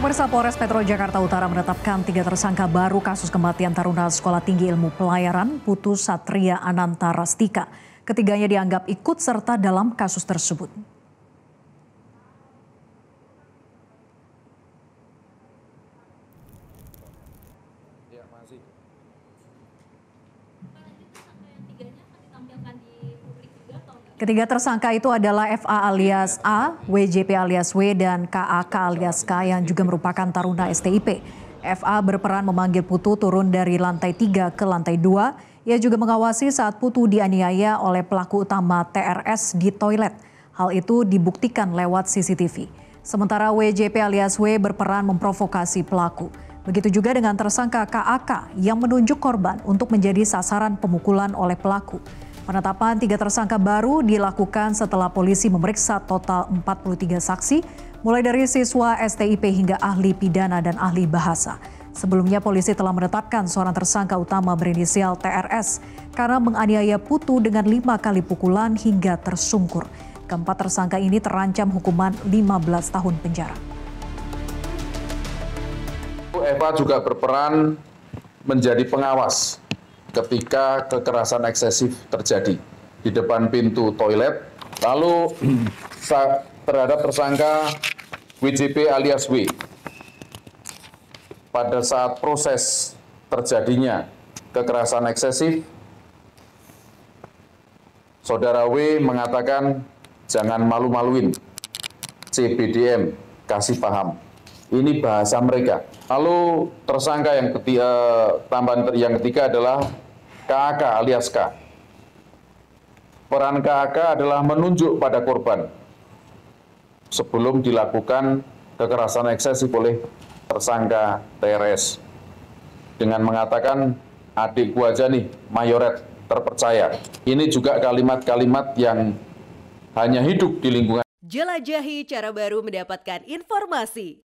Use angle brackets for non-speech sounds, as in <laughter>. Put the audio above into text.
Pemirsa Polres Metro Jakarta Utara menetapkan tiga tersangka baru kasus kematian taruna Sekolah Tinggi Ilmu Pelayaran Putu Satria Ananta Rastika. Ketiganya dianggap ikut serta dalam kasus tersebut. Ya, Ketiga tersangka itu adalah FA alias A, WJP alias W, dan KAK alias K yang juga merupakan taruna STIP. FA berperan memanggil Putu turun dari lantai 3 ke lantai 2. Ia juga mengawasi saat Putu dianiaya oleh pelaku utama TRS di toilet. Hal itu dibuktikan lewat CCTV. Sementara WJP alias W berperan memprovokasi pelaku. Begitu juga dengan tersangka KAK yang menunjuk korban untuk menjadi sasaran pemukulan oleh pelaku. Penetapan tiga tersangka baru dilakukan setelah polisi memeriksa total 43 saksi, mulai dari siswa STIP hingga ahli pidana dan ahli bahasa. Sebelumnya polisi telah menetapkan seorang tersangka utama berinisial TRS karena menganiaya Putu dengan lima kali pukulan hingga tersungkur. Keempat tersangka ini terancam hukuman 15 tahun penjara. Eva juga berperan menjadi pengawas ketika kekerasan eksesif terjadi di depan pintu toilet. Lalu <clears throat> terhadap tersangka WJP alias W pada saat proses terjadinya kekerasan eksesif Saudara W mengatakan jangan malu-maluin CBDM kasih paham ini bahasa mereka. Lalu tersangka yang ketiga, eh, tambahan yang ketiga adalah KAK alias K. Peran KAK adalah menunjuk pada korban sebelum dilakukan kekerasan eksesif oleh tersangka TRS dengan mengatakan adik gua aja nih mayoret terpercaya. Ini juga kalimat-kalimat yang hanya hidup di lingkungan Jelajahi cara baru mendapatkan informasi.